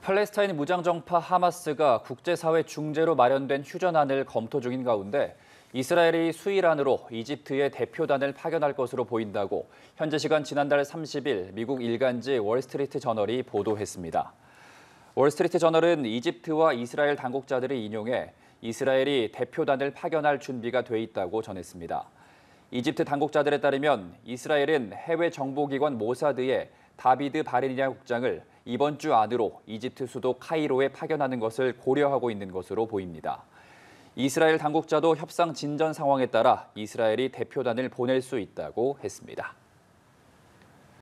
팔레스타인 무장정파 하마스가 국제사회 중재로 마련된 휴전안을 검토 중인 가운데 이스라엘이 수일안으로 이집트의 대표단을 파견할 것으로 보인다고 현재 시간 지난달 30일 미국 일간지 월스트리트 저널이 보도했습니다. 월스트리트 저널은 이집트와 이스라엘 당국자들을 인용해 이스라엘이 대표단을 파견할 준비가 돼 있다고 전했습니다. 이집트 당국자들에 따르면 이스라엘은 해외 정보기관 모사드의 다비드 바리니아 국장을 이번 주 안으로 이집트 수도 카이로에 파견하는 것을 고려하고 있는 것으로 보입니다. 이스라엘 당국자도 협상 진전 상황에 따라 이스라엘이 대표단을 보낼 수 있다고 했습니다.